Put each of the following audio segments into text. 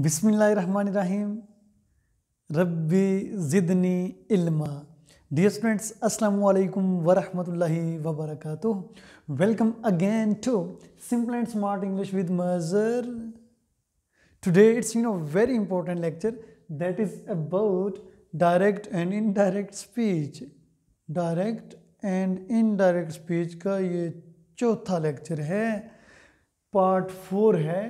बिस्मिल्लाहिर्रहमानिर्रहीम रब्बी ज़िदनी इल्मा dear students अस्सलाम वालेकुम वरहमतुल्लाहि वबरकातुह welcome again to simple and smart English with Mazhar today it's you know very important lecture that is about direct and indirect speech direct and indirect speech का ये चौथा lecture है पार्ट फोर है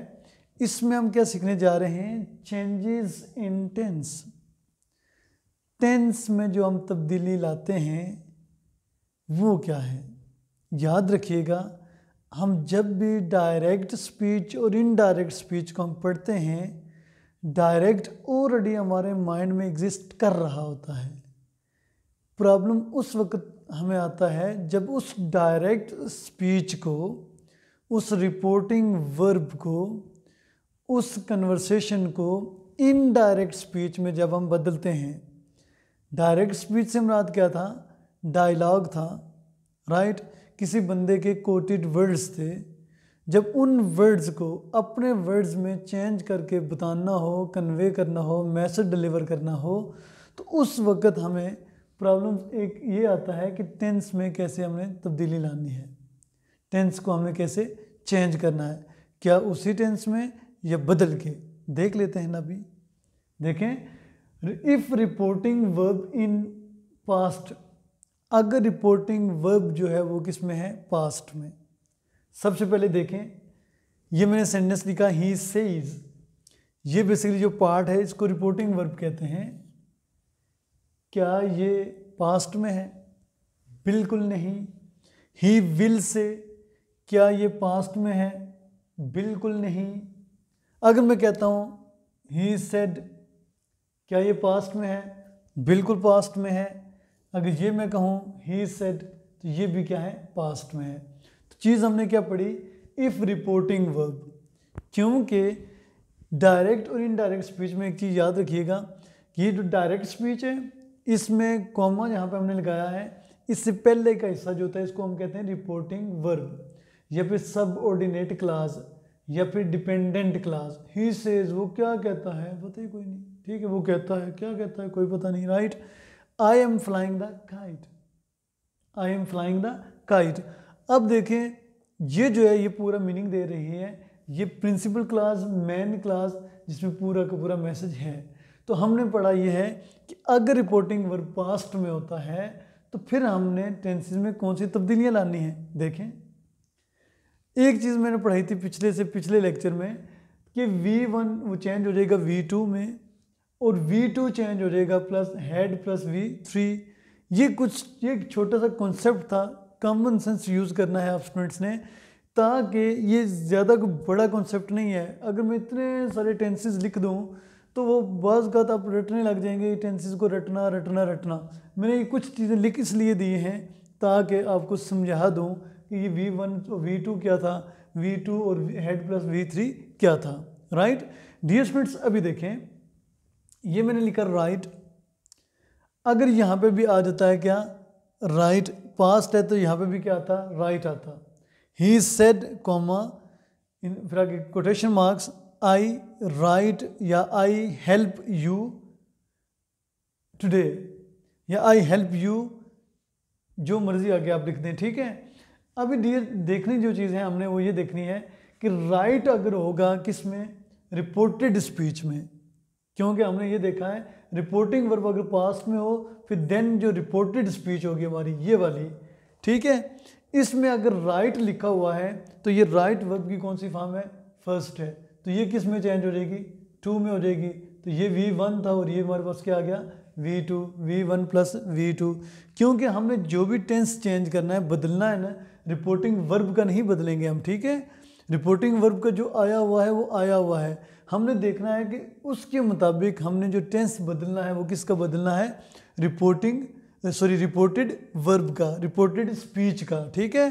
इसमें हम क्या सीखने जा रहे हैं चेंजेस इन टेंस टेंस में जो हम तब्दीली लाते हैं वो क्या है याद रखिएगा हम जब भी डायरेक्ट स्पीच और इनडायरेक्ट स्पीच को हम पढ़ते हैं डायरेक्ट ऑलरेडी हमारे माइंड में एग्जिस्ट कर रहा होता है प्रॉब्लम उस वक्त हमें आता है जब उस डायरेक्ट स्पीच को उस रिपोर्टिंग वर्ब को उस कन्वर्सेशन को इनडायरेक्ट स्पीच में जब हम बदलते हैं डायरेक्ट स्पीच से मुराद क्या था डायलॉग था राइट किसी बंदे के कोटेड वर्ड्स थे जब उन वर्ड्स को अपने वर्ड्स में चेंज करके बताना हो कन्वे करना हो मैसेज डिलीवर करना हो तो उस वक्त हमें प्रॉब्लम एक ये आता है कि टेंस में कैसे हमने तब्दीली लानी है टेंस को हमें कैसे चेंज करना है क्या उसी टेंस में या बदल के देख लेते हैं नबी देखें if reporting verb in past अगर रिपोर्टिंग वर्ब जो है वो किस में है पास्ट में सबसे पहले देखें ये मैंने सेंटेंस लिखा ही सेज ये बेसिकली जो पार्ट है इसको रिपोर्टिंग वर्ब कहते हैं क्या ये पास्ट में है बिल्कुल नहीं ही विल से क्या ये पास्ट में है बिल्कुल नहीं अगर मैं कहता हूँ ही सेड क्या ये पास्ट में है बिल्कुल पास्ट में है अगर ये मैं कहूँ ही सेड तो ये भी क्या है पास्ट में है तो चीज़ हमने क्या पढ़ी इफ़ रिपोर्टिंग वर्ब क्योंकि डायरेक्ट और इनडायरेक्ट स्पीच में एक चीज़ याद रखिएगा कि ये जो डायरेक्ट स्पीच है इसमें कॉमा यहाँ पे हमने लगाया है इससे पहले का हिस्सा जो होता है इसको हम कहते हैं रिपोर्टिंग वर्ब या फिर सब ऑर्डिनेट क्लास या फिर डिपेंडेंट क्लास ही सेज वो क्या कहता है पता ही कोई नहीं ठीक है वो कहता है क्या कहता है कोई पता नहीं right I am flying the kite I am flying the kite अब देखें ये जो है ये पूरा मीनिंग दे रही है ये प्रिंसिपल क्लास मैन क्लास जिसमें पूरा का पूरा मैसेज है तो हमने पढ़ा यह है कि अगर रिपोर्टिंग वर्ब पास्ट में होता है तो फिर हमने टेंसेज में कौन सी तब्दीलियाँ लानी है देखें एक चीज़ मैंने पढ़ाई थी पिछले से पिछले लेक्चर में कि वी वन वो चेंज हो जाएगा वी टू में और वी टू चेंज हो जाएगा plus head plus V three ये कुछ ये एक छोटा सा कॉन्सेप्ट था कॉमन सेंस यूज़ करना है आप स्टूडेंट्स ने ताकि ये ज़्यादा कोई बड़ा कॉन्सेप्ट नहीं है अगर मैं इतने सारे टेंसेज लिख दूँ तो वो बाज़ का आप रटने लग जाएंगे टेंसेज को रटना रटना रटना मैंने ये कुछ चीज़ें लिख इसलिए दी हैं ताकि आपको समझा दूँ ये वी वन वी टू क्या था वी टू और हेड प्लस वी थ्री क्या था राइट डी स्टूडेंट्स अभी देखें ये मैंने लिखा राइट अगर यहाँ पे भी आ जाता है क्या राइट पास्ट है तो यहाँ पे भी क्या आता राइट आता ही सेड कॉमा इन फिर आगे कोटेशन मार्क्स आई राइट या आई हेल्प यू टुडे या आई हेल्प यू जो मर्जी आगे आप लिख दें ठीक है अभी ये देखने जो चीज़ है हमने वो ये देखनी है कि राइट अगर होगा किस में रिपोर्टेड स्पीच में क्योंकि हमने ये देखा है रिपोर्टिंग वर्ब अगर पास्ट में हो फिर देन जो रिपोर्टेड स्पीच होगी हमारी ये वाली ठीक है इसमें अगर राइट लिखा हुआ है तो ये राइट वर्ब की कौन सी फॉर्म है फर्स्ट है तो ये किस में चेंज हो जाएगी टू में हो जाएगी तो ये वी वन था और ये हमारे पास क्या आ गया V two V one plus V two क्योंकि हमने जो भी टेंस चेंज करना है बदलना है ना रिपोर्टिंग वर्ब का नहीं बदलेंगे हम ठीक है रिपोर्टिंग वर्ब का जो आया हुआ है वो आया हुआ है हमने देखना है कि उसके मुताबिक हमने जो टेंस बदलना है वो किसका बदलना है रिपोर्टिंग सॉरी रिपोर्टेड वर्ब का रिपोर्टेड स्पीच का ठीक है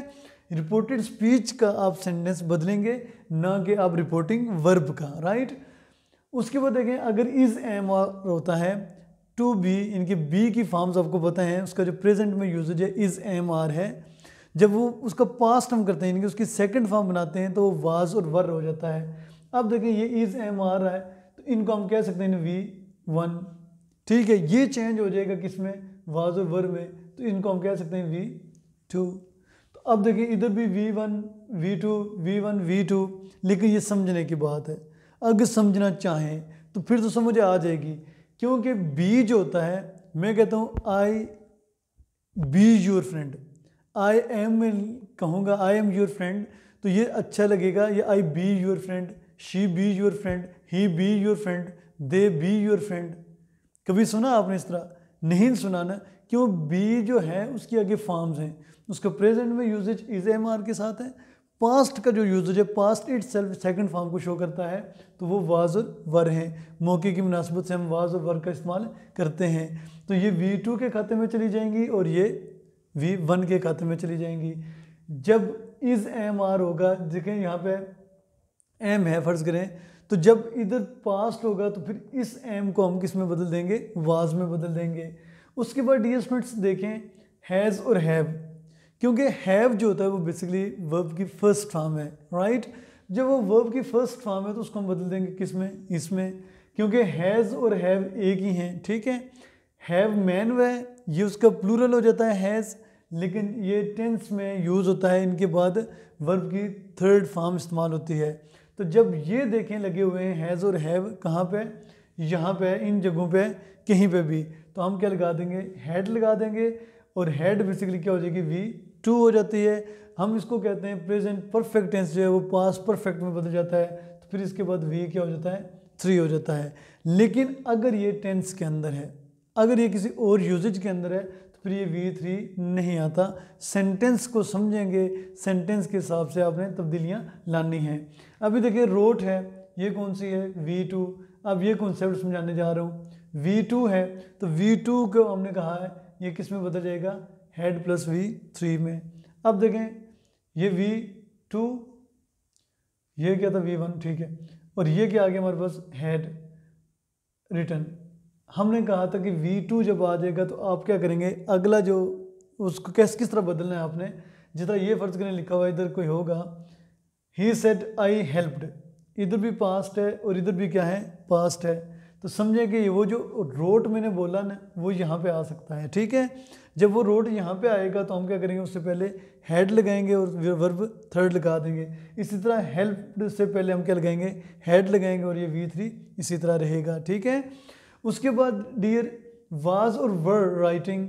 रिपोर्टेड स्पीच का आप सेंटेंस बदलेंगे ना कि आप रिपोर्टिंग वर्ब का राइट उसके बाद देखें अगर इज़ एम होता है टू बी इनके बी की फॉर्म्स आपको पता है उसका जो प्रेजेंट में यूजेज है इज़ एम आर है जब वो उसका पास्ट हम करते हैं यानी कि उसकी सेकंड फॉर्म बनाते हैं तो वो वाज और वर हो जाता है अब देखें ये इज़ एम आ रहा है तो इनको हम कह सकते हैं वी वन ठीक है ये चेंज हो जाएगा किस में वाज और वर में तो इनको हम कह सकते हैं वी टू तो अब देखें इधर भी V one V two V one V two लेकिन ये समझने की बात है अगर समझना चाहें तो फिर तो समझ आ जाएगी क्योंकि बी जो होता है मैं कहता हूँ I be your friend I am कहूँगा आई एम योर फ्रेंड तो ये अच्छा लगेगा या I be your friend she be your friend he be your friend they be your friend कभी सुना आपने इस तरह नहीं सुना ना क्यों बी जो है उसके आगे फॉर्म्स हैं उसका प्रेजेंट में यूजेज इज एम आर के साथ है पास्ट का जो यूजेज है past itself second form को शो करता है तो वो वाज और वर हैं मौके की मुनासबत से हम वाज और वर का इस्तेमाल करते हैं तो ये वी टू के खाते में चली जाएंगी और ये वी वन के खाते में चली जाएंगी जब इज़ एम आर होगा देखें यहाँ पे एम है फ़र्ज़ करें तो जब इधर पास्ट होगा तो फिर इस एम को हम किस में बदल देंगे वाज में बदल देंगे उसके बाद डी एसमेंट्स देखें हैज़ और हैव क्योंकि हैव जो होता है वो बेसिकली वर्ब की फ़र्स्ट फॉर्म है राइट जब वो वर्ब की फ़र्स्ट फॉर्म है तो उसको हम बदल देंगे किस में इसमें क्योंकि हैज़ और हैव एक ही हैं ठीक है हैव मैन वह ये उसका प्लूरल हो जाता है हैज़ लेकिन ये टेंस में यूज़ होता है इनके बाद वर्ब की थर्ड फॉर्म इस्तेमाल होती है तो जब ये देखें लगे हुए हैं हैज़ और हैव कहाँ पे यहाँ पे इन जगहों पे कहीं पे भी तो हम क्या लगा देंगे हेड लगा देंगे और हेड बेसिकली क्या हो जाएगी वी टू हो जाती है हम इसको कहते हैं प्रेजेंट परफेक्ट टेंस जो है वो पास परफेक्ट में बदल जाता है तो फिर इसके बाद वी क्या हो जाता है थ्री हो जाता है लेकिन अगर ये टेंस के अंदर है अगर ये किसी और यूजेज के अंदर है ये वी थ्री नहीं आता सेंटेंस को समझेंगे सेंटेंस के हिसाब से आपने तब्दीलियाँ लानी हैं अभी देखिए रोट है ये कौन सी है वी टू अब ये कॉन्सेप्ट समझाने जा रहा हूँ वी टू है तो वी टू को हमने कहा है ये किस में बदल जाएगा हेड प्लस वी थ्री में अब देखें ये वी टू ये क्या था वी वन ठीक है और ये क्या आ गया हमारे पास हेड रिटर्न हमने कहा था कि वी टू जब आ जाएगा तो आप क्या करेंगे अगला जो उसको कैस किस तरह बदलना है आपने जितना ये फ़र्ज़ करें लिखा हुआ इधर कोई होगा ही सेट आई हेल्प्ड इधर भी पास्ट है और इधर भी क्या है पास्ट है तो समझें कि वो जो रोट मैंने बोला ना वो यहाँ पे आ सकता है ठीक है जब वो रोट यहाँ पे आएगा तो हम क्या करेंगे उससे पहले हेड लगाएंगे और वर्ब थर्ड लगा देंगे इसी तरह हेल्प से पहले हम क्या लगाएंगे हेड लगाएंगे और ये वी थ्री इसी तरह रहेगा ठीक है उसके बाद डियर वाज और वर राइटिंग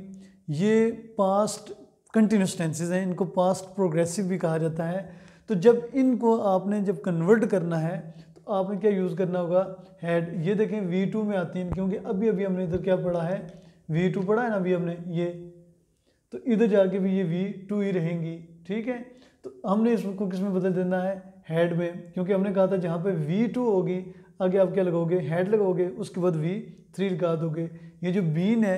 ये पास्ट कंटिन्यूस टेंसेज हैं इनको पास्ट प्रोग्रेसिव भी कहा जाता है तो जब इनको आपने जब कन्वर्ट करना है तो आपने क्या यूज़ करना होगा हैड ये देखें वी टू में आती हैं क्योंकि अभी अभी हमने इधर क्या पढ़ा है वी टू पढ़ा है ना अभी हमने ये तो इधर जाके भी ये वी टू ही रहेंगी ठीक है तो हमने इसको किस में बदल देना है हेड में क्योंकि हमने कहा था जहाँ पे वी टू होगी आगे आप क्या लगाओगे हेड लगाओगे उसके बाद वी थ्री लगा दोगे ये जो बीन है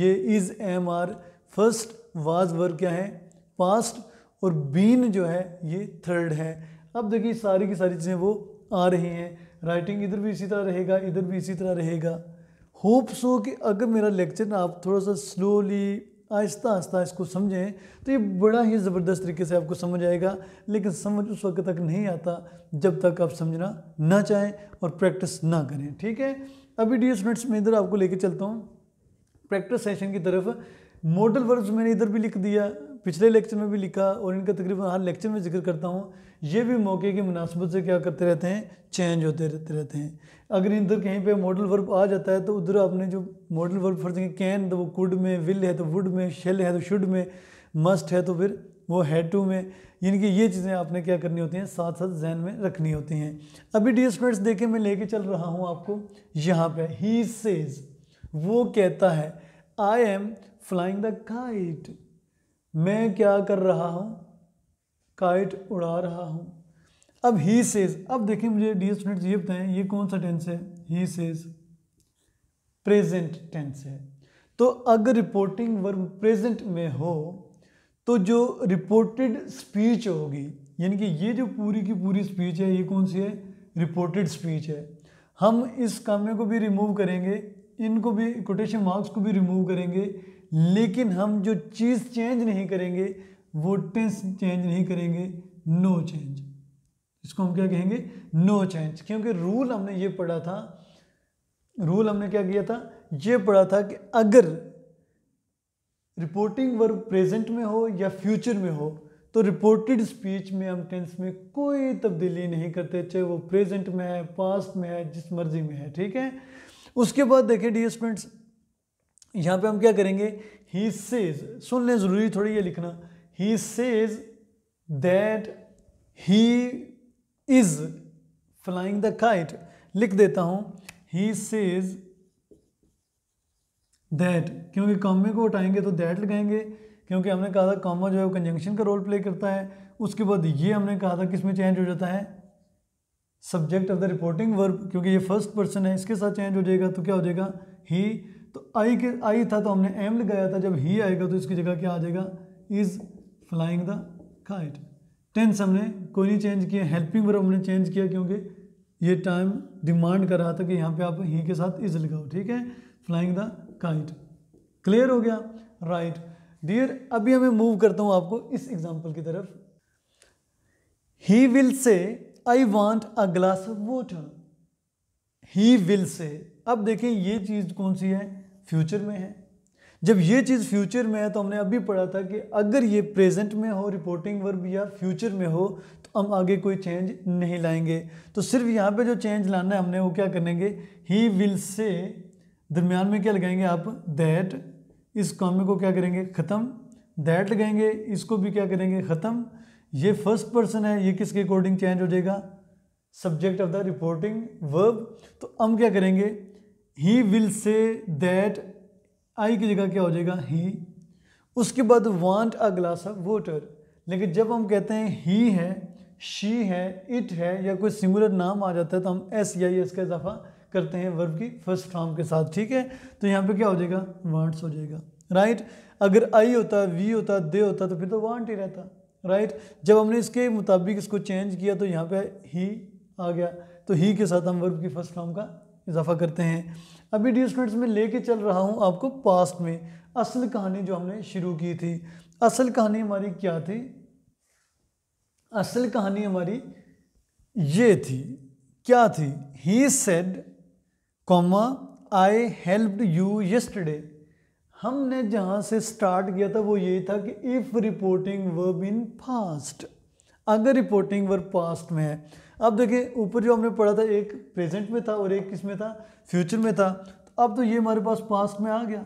ये is am are first was were क्या है पास्ट और बीन जो है ये थर्ड है अब देखिए सारी की सारी चीज़ें वो आ रही हैं राइटिंग इधर भी इसी तरह रहेगा इधर भी इसी तरह रहेगा होप सो कि अगर मेरा लेक्चर ना आप थोड़ा सा स्लोली आहिस्ता आहिस्ता इसको समझें तो ये बड़ा ही ज़बरदस्त तरीके से आपको समझ आएगा लेकिन समझ उस वक्त तक नहीं आता जब तक आप समझना ना चाहें और प्रैक्टिस ना करें ठीक है अभी डी स्टूडेंट्स में इधर आपको लेके चलता हूँ प्रैक्टिस सेशन की तरफ मॉडल वर्ब्स मैंने इधर भी लिख दिया पिछले लेक्चर में भी लिखा और इनका तकरीबन हर लेक्चर में जिक्र करता हूँ ये भी मौके की मुनासबत से क्या करते रहते हैं चेंज होते रहते रहते हैं अगर इधर कहीं पे मॉडल वर्ब आ जाता है तो उधर आपने जो मॉडल वर्ब फर्ज करें कैन तो वो कुड में विल है तो वुड में शेल है तो शुड में मस्ट है तो फिर वो है टू में यानी कि ये चीज़ें आपने क्या करनी होती हैं साथ साथ जहन में रखनी होती हैं अभी डी स्टूडेंट्स देखें मैं लेके चल रहा हूँ आपको यहाँ पे ही सेज वो कहता है I am flying the kite मैं क्या कर रहा हूँ काइट उड़ा रहा हूँ अब ही सेज अब देखिए मुझे डी स्टूडेंट्स ये बताएं ये कौन सा टेंस है ही सेज प्रेजेंट टेंस है तो अगर रिपोर्टिंग वर्ब प्रेजेंट में हो तो जो रिपोर्टेड स्पीच होगी यानी कि ये जो पूरी की पूरी स्पीच है ये कौन सी है रिपोर्टेड स्पीच है हम इस कामे को भी रिमूव करेंगे इनको भी कोटेशन मार्क्स को भी रिमूव करेंगे लेकिन हम जो चीज़ चेंज नहीं करेंगे वो टेंस चेंज नहीं करेंगे नो चेंज इसको हम क्या कहेंगे नो चेंज क्योंकि रूल हमने ये पढ़ा था रूल हमने क्या किया था ये पढ़ा था कि अगर रिपोर्टिंग वर्ब प्रेजेंट में हो या फ्यूचर में हो तो रिपोर्टेड स्पीच में हम टेंस में कोई तब्दीली नहीं करते चाहे वो प्रेजेंट में है पास्ट में है जिस मर्जी में है ठीक है उसके बाद देखें डी स्टूडेंट्स यहाँ पे हम क्या करेंगे ही सेज सुन लें ज़रूरी थोड़ी ये लिखना he says that he is flying the kite लिख देता हूँ ही सेज दैट क्योंकि कॉमे को उठाएंगे तो दैट लगाएंगे क्योंकि हमने कहा था कॉमा जो है वो कंजंक्शन का रोल प्ले करता है उसके बाद ये हमने कहा था किस में चेंज हो जाता है subject of the reporting verb क्योंकि ये फर्स्ट पर्सन है इसके साथ चेंज हो जाएगा तो क्या हो जाएगा ही तो आई के आई था तो हमने एम लगाया था जब ही आएगा तो इसकी जगह क्या आ जाएगा is flying the kite tense हमने कोई नहीं चेंज किया हेल्पिंग वर्ब हमने चेंज किया क्योंकि ये टाइम डिमांड कर रहा था कि यहाँ पे आप ही के साथ इज लगाओ ठीक है फ्लाइंग द काइट क्लियर हो गया राइट डियर अभी हमें मूव करता हूँ आपको इस एग्जाम्पल की तरफ he will say I want a glass of water he will say अब देखें ये चीज़ कौन सी है फ्यूचर में है जब ये चीज़ फ्यूचर में है तो हमने अभी पढ़ा था कि अगर ये प्रेजेंट में हो रिपोर्टिंग वर्ब या फ्यूचर में हो तो हम आगे कोई चेंज नहीं लाएंगे तो सिर्फ यहाँ पे जो चेंज लाना है हमने वो क्या करेंगे ही विल से दरमियान में क्या लगाएंगे आप दैट इस कॉमे को क्या करेंगे ख़त्म दैट लगाएंगे इसको भी क्या करेंगे ख़त्म ये फर्स्ट पर्सन है ये किसके अकॉर्डिंग चेंज हो जाएगा subject of the reporting verb तो हम क्या करेंगे ही विल से दैट आई की जगह क्या हो जाएगा ही उसके बाद want a glass of water लेकिन जब हम कहते हैं ही है शी है इट है या कोई सिमिलर नाम आ जाता है तो हम एस या एस e का इजाफा करते हैं वर्ब की फर्स्ट फॉर्म के साथ ठीक है तो यहाँ पे क्या हो जाएगा वांट्स हो जाएगा राइट अगर आई होता वी होता दे होता तो फिर तो वांट ही रहता राइट जब हमने इसके मुताबिक इसको चेंज किया तो यहाँ पे ही आ गया तो ही के साथ हम वर्ब की फर्स्ट फॉर्म का इजाफा करते हैं अभी डी स्टूडेंट्स में लेके चल रहा हूँ आपको पास्ट में असल कहानी जो हमने शुरू की थी असल कहानी हमारी क्या थी असल कहानी हमारी ये थी क्या थी he said comma I helped you yesterday हमने जहाँ से स्टार्ट किया था वो ये था कि if reporting verb in past अगर रिपोर्टिंग वर्ब पास्ट में है अब देखिए ऊपर जो हमने पढ़ा था एक प्रेजेंट में था और एक किस में था फ्यूचर में था तो अब तो ये हमारे पास पास्ट में आ गया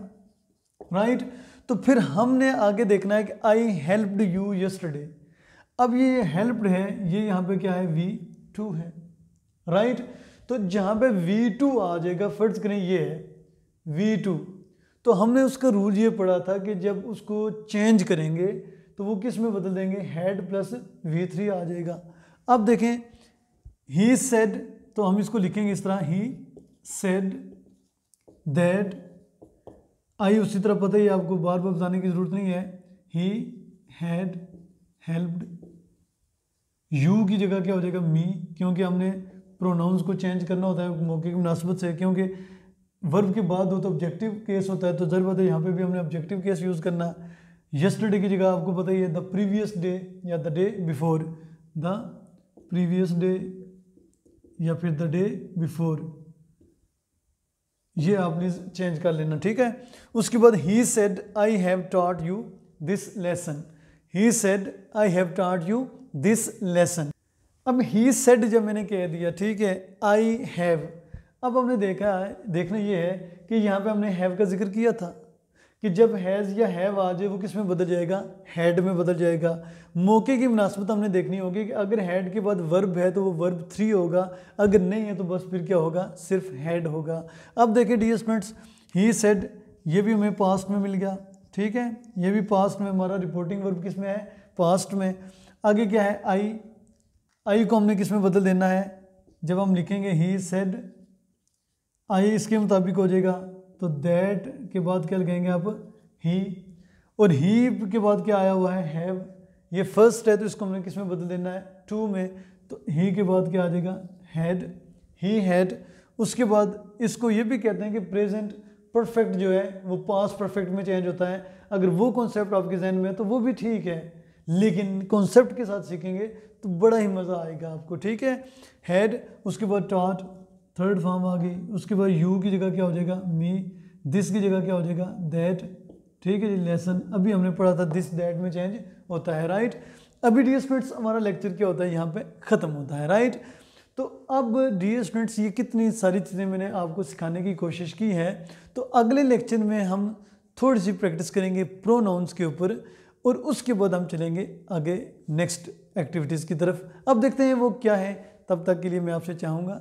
राइट तो फिर हमने आगे देखना है कि आई हेल्प्ड यू यस्टरडे अब ये हेल्प्ड है ये यहाँ पे क्या है वी टू है राइट तो जहाँ पे वी टू आ जाएगा फर्ज करें ये है वी टू तो हमने उसका रूल ये पढ़ा था कि जब उसको चेंज करेंगे तो वो किस में बदल देंगे हेड प्लस वी थ्री आ जाएगा अब देखें ही सेड तो हम इसको लिखेंगे इस तरह ही सेड दैट आई उसी तरह पता ही आपको बार बार बताने की ज़रूरत नहीं है ही हैड हेल्प्ड यू की जगह क्या हो जाएगा मी क्योंकि हमने प्रोनाउंस को चेंज करना होता है मौके की मुनासबत से क्योंकि वर्ब के बाद हो तो ऑब्जेक्टिव केस होता है तो जरूर पता है यहाँ पे भी हमने ऑब्जेक्टिव केस यूज़ करना यस्टरडे की जगह आपको पता ही है द प्रीवियस डे या the day before the previous day या फिर द डे बिफोर ये आपने चेंज कर लेना ठीक है उसके बाद he said I have taught you this lesson he said I have taught you this lesson अब ही सेड जब मैंने कह दिया ठीक है आई हैव अब हमने देखा देखना ये है कि यहाँ पे हमने हैव का जिक्र किया था कि जब हैज़ या हैव आ जाए वो किस में बदल जाएगा हैड में बदल जाएगा मौके की मुनासबत हमने देखनी होगी कि अगर हैड के बाद वर्ब है तो वो वर्ब थ्री होगा अगर नहीं है तो बस फिर क्या होगा सिर्फ हैड होगा अब देखें डी स्टूडेंट्स ही सेड ये भी हमें पास्ट में मिल गया ठीक है ये भी पास्ट में हमारा रिपोर्टिंग वर्ब किस में है पास्ट में आगे क्या है आई आई को हमने किस में बदल देना है जब हम लिखेंगे ही सेड आई इसके मुताबिक हो जाएगा तो दैट के बाद क्या लगाएंगे आप ही और ही के बाद क्या आया हुआ है हैव ये फर्स्ट है तो इसको हमने किस में बदल देना है टू में तो ही के बाद क्या आ जाएगा हैड ही हैड उसके बाद इसको ये भी कहते हैं कि प्रेजेंट परफेक्ट जो है वो पास परफेक्ट में चेंज होता है अगर वो कॉन्सेप्ट आपके जहन में है तो वो भी ठीक है लेकिन कॉन्सेप्ट के साथ सीखेंगे तो बड़ा ही मज़ा आएगा आपको ठीक है हेड उसके बाद टॉट थर्ड फॉर्म आ गई उसके बाद यू की जगह क्या हो जाएगा मी दिस की जगह क्या हो जाएगा दैट ठीक है जी लेसन अभी हमने पढ़ा था दिस दैट में चेंज होता है राइट अभी डी स्टूडेंट्स हमारा लेक्चर क्या होता है यहाँ पे ख़त्म होता है राइट तो अब डी स्टूडेंट्स ये कितनी सारी चीज़ें मैंने आपको सिखाने की कोशिश की है तो अगले लेक्चर में हम थोड़ी सी प्रैक्टिस करेंगे प्रोनाउंस के ऊपर और उसके बाद हम चलेंगे आगे नेक्स्ट एक्टिविटीज़ की तरफ अब देखते हैं वो क्या है तब तक के लिए मैं आपसे चाहूँगा